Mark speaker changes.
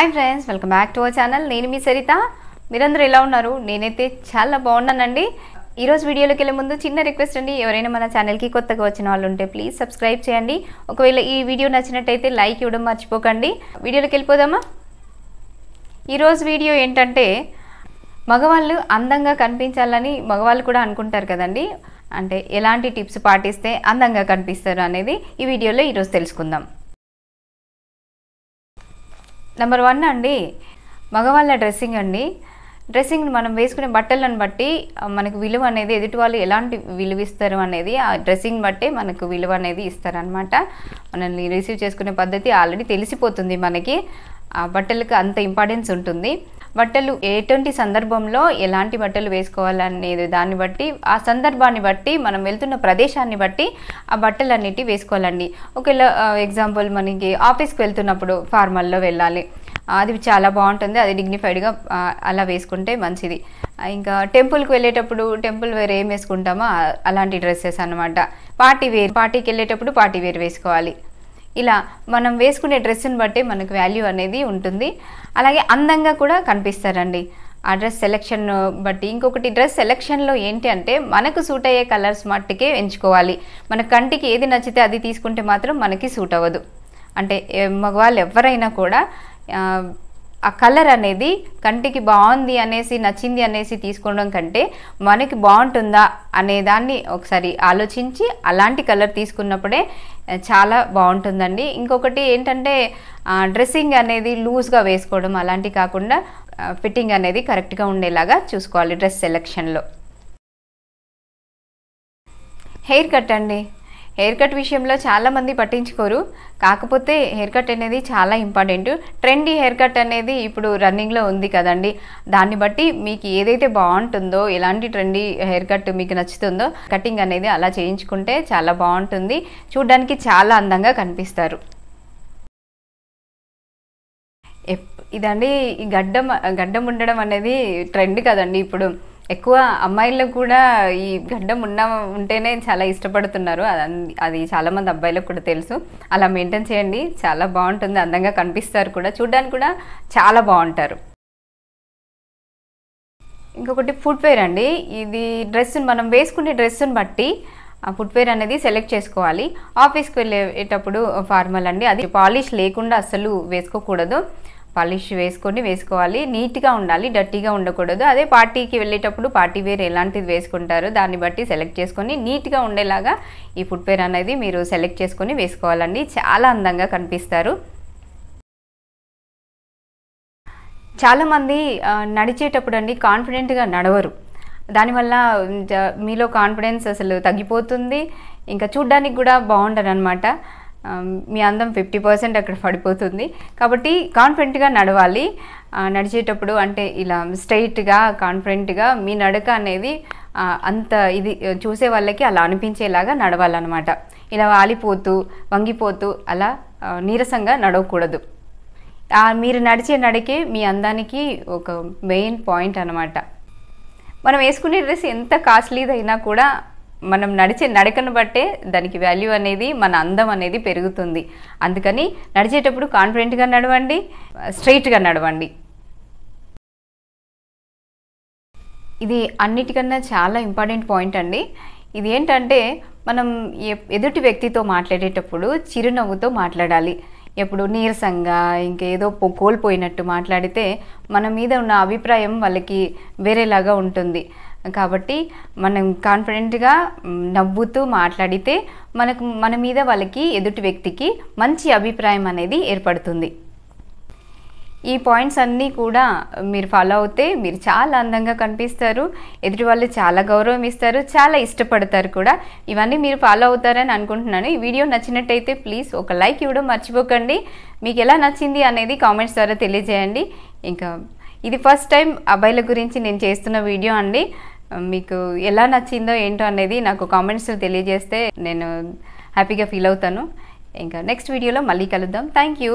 Speaker 1: hi friends welcome back to our channel నేను మీ సరిత మీరందరూ ఎలా ఉన్నారు నేనైతే చాలా బాగున్నానండి ఈరోజు వీడియోలోకి వెళ్ళే ముందు చిన్న రిక్వెస్ట్ అండి ఎవరైనా మన ఛానల్కి కొత్తగా వచ్చిన వాళ్ళు ఉంటే ప్లీజ్ సబ్స్క్రైబ్ చేయండి ఒకవేళ ఈ వీడియో నచ్చినట్టయితే లైక్ ఇవ్వడం మర్చిపోకండి వీడియోలోకి వెళ్ళిపోదామా ఈరోజు వీడియో ఏంటంటే మగవాళ్ళు అందంగా కనిపించాలని మగవాళ్ళు కూడా అనుకుంటారు కదండి అంటే ఎలాంటి టిప్స్ పాటిస్తే అందంగా కనిపిస్తారు అనేది ఈ వీడియోలో ఈరోజు తెలుసుకుందాం నెంబర్ వన్ అండి మగవాళ్ళ డ్రెస్సింగ్ అండి డ్రెస్సింగ్ మనం వేసుకునే బట్టలను బట్టి మనకు విలువ అనేది ఎదుటి వాళ్ళు ఎలాంటి విలువ ఇస్తారు అనేది ఆ డ్రెస్సింగ్ బట్టి మనకు విలువ అనేది ఇస్తారనమాట మనల్ని రిసీవ్ చేసుకునే పద్ధతి ఆల్రెడీ తెలిసిపోతుంది మనకి ఆ బట్టలకు అంత ఇంపార్టెన్స్ ఉంటుంది బట్టలు ఎటువంటి సందర్భంలో ఎలాంటి బట్టలు వేసుకోవాలనేది దాన్ని బట్టి ఆ సందర్భాన్ని బట్టి మనం వెళ్తున్న ప్రదేశాన్ని బట్టి ఆ బట్టలు అన్నిటి వేసుకోవాలండి ఒకవేళ ఎగ్జాంపుల్ మనకి ఆఫీస్కి వెళ్తున్నప్పుడు ఫార్మల్లో వెళ్ళాలి అది చాలా బాగుంటుంది అది డిగ్నిఫైడ్గా అలా వేసుకుంటే మంచిది ఇంకా టెంపుల్కి వెళ్ళేటప్పుడు టెంపుల్ వేర్ ఏం వేసుకుంటామో అలాంటి డ్రెస్సెస్ అనమాట పార్టీ వేర్ పార్టీకి వెళ్ళేటప్పుడు పార్టీ వేర్ వేసుకోవాలి ఇలా మనం వేసుకునే డ్రెస్ని బట్టి మనకు వాల్యూ అనేది ఉంటుంది అలాగే అందంగా కూడా కనిపిస్తారండి ఆ డ్రెస్ సెలెక్షన్ బట్టి ఇంకొకటి డ్రెస్ సెలెక్షన్లో ఏంటి అంటే మనకు సూట్ అయ్యే కలర్స్ మట్టుకే ఎంచుకోవాలి మన కంటికి ఏది నచ్చితే అది తీసుకుంటే మాత్రం మనకి సూట్ అవ్వదు అంటే మగవాళ్ళు ఎవరైనా కూడా ఆ కలర్ అనేది కంటికి బాగుంది అనేసి నచ్చింది అనేసి తీసుకోవడం కంటే మనకి బాగుంటుందా అనే దాన్ని ఒకసారి ఆలోచించి అలాంటి కలర్ తీసుకున్నప్పుడే చాలా బాగుంటుందండి ఇంకొకటి ఏంటంటే డ్రెస్సింగ్ అనేది లూజ్గా వేసుకోవడం అలాంటి కాకుండా ఫిట్టింగ్ అనేది కరెక్ట్గా ఉండేలాగా చూసుకోవాలి డ్రెస్ సెలెక్షన్లో హెయిర్ కట్ అండి హెయిర్ కట్ విషయంలో చాలామంది పట్టించుకోరు కాకపోతే హెయిర్ కట్ అనేది చాలా ఇంపార్టెంట్ ట్రెండీ హెయిర్ కట్ అనేది ఇప్పుడు రన్నింగ్లో ఉంది కదండి దాన్ని బట్టి మీకు ఏదైతే బాగుంటుందో ఎలాంటి ట్రెండీ హెయిర్ కట్ మీకు నచ్చుతుందో కటింగ్ అనేది అలా చేయించుకుంటే చాలా బాగుంటుంది చూడ్డానికి చాలా అందంగా కనిపిస్తారు ఇదండి గడ్డం గడ్డం ఉండడం అనేది ట్రెండ్ కదండి ఇప్పుడు ఎక్కువ అమ్మాయిల్లో కూడా ఈ గడ్డం ఉన్న ఉంటేనే చాలా ఇష్టపడుతున్నారు అది అది చాలామంది అబ్బాయిలకు కూడా తెలుసు అలా మెయింటైన్ చేయండి చాలా బాగుంటుంది అందంగా కనిపిస్తారు కూడా చూడడానికి కూడా చాలా బాగుంటారు ఇంకొకటి ఫుట్వేర్ అండి ఇది డ్రెస్సును మనం వేసుకునే డ్రెస్సును బట్టి ఫుట్వేర్ అనేది సెలెక్ట్ చేసుకోవాలి ఆఫీస్కి వెళ్ళేటప్పుడు ఫార్మల్ అండి అది పాలిష్ లేకుండా అస్సలు వేసుకోకూడదు పాలిష్ వేసుకొని వేసుకోవాలి నీట్గా ఉండాలి డర్టీగా ఉండకూడదు అదే పార్టీకి వెళ్ళేటప్పుడు పార్టీ వేర్ ఎలాంటిది వేసుకుంటారో దాన్ని బట్టి సెలెక్ట్ చేసుకొని నీట్గా ఉండేలాగా ఈ ఫుట్వేర్ వేర్ అనేది మీరు సెలెక్ట్ చేసుకొని వేసుకోవాలండి చాలా అందంగా కనిపిస్తారు చాలామంది నడిచేటప్పుడు అండి కాన్ఫిడెంట్గా నడవరు దానివల్ల మీలో కాన్ఫిడెన్స్ అసలు తగ్గిపోతుంది ఇంకా చూడ్డానికి కూడా బాగుంటుంది అనమాట మీ అందం ఫిఫ్టీ పర్సెంట్ అక్కడ పడిపోతుంది కాబట్టి కాన్ఫిడెంట్గా నడవాలి నడిచేటప్పుడు అంటే ఇలా స్ట్రైట్గా కాన్ఫిడెంట్గా మీ నడక అనేది అంత ఇది చూసే వాళ్ళకి అలా అనిపించేలాగా నడవాలన్నమాట ఇలా వాలిపోతూ వంగిపోతూ అలా నీరసంగా నడవకూడదు మీరు నడిచే నడికే మీ అందానికి ఒక మెయిన్ పాయింట్ అనమాట మనం వేసుకునే డ్రెస్ ఎంత కాస్ట్లీదైనా కూడా మనం నడిచే నడకను బట్టే దానికి వాల్యూ అనేది మన అందం అనేది పెరుగుతుంది అందుకని నడిచేటప్పుడు కాన్ఫిడెంట్గా నడవండి స్ట్రైట్గా నడవండి ఇది అన్నిటికన్నా చాలా ఇంపార్టెంట్ పాయింట్ అండి ఇది ఏంటంటే మనం ఎదుటి వ్యక్తితో మాట్లాడేటప్పుడు చిరునవ్వుతో మాట్లాడాలి ఎప్పుడు నీరసంగా ఇంకేదో కోల్పోయినట్టు మాట్లాడితే మన మీద ఉన్న అభిప్రాయం వాళ్ళకి వేరేలాగా ఉంటుంది కాబట్టి మనం కాన్ఫిడెంట్గా నవ్వుతూ మాట్లాడితే మనకు మన మీద వాళ్ళకి ఎదుటి వ్యక్తికి మంచి అభిప్రాయం అనేది ఏర్పడుతుంది ఈ పాయింట్స్ అన్నీ కూడా మీరు ఫాలో అవుతే మీరు చాలా అందంగా కనిపిస్తారు ఎదుటి వాళ్ళు చాలా గౌరవం ఇస్తారు చాలా ఇష్టపడతారు కూడా ఇవన్నీ మీరు ఫాలో అవుతారని అనుకుంటున్నాను ఈ వీడియో నచ్చినట్టయితే ప్లీజ్ ఒక లైక్ ఇవ్వడం మర్చిపోకండి మీకు ఎలా నచ్చింది అనేది కామెంట్స్ ద్వారా తెలియజేయండి ఇంకా ఇది ఫస్ట్ టైం అబ్బాయిల గురించి నేను చేస్తున్న వీడియో అండి మీకు ఎలా నచ్చిందో ఏంటో అనేది నాకు కామెంట్స్ తెలియజేస్తే నేను హ్యాపీగా ఫీల్ అవుతాను ఇంకా నెక్స్ట్ వీడియోలో మళ్ళీ కలుద్దాం థ్యాంక్ యూ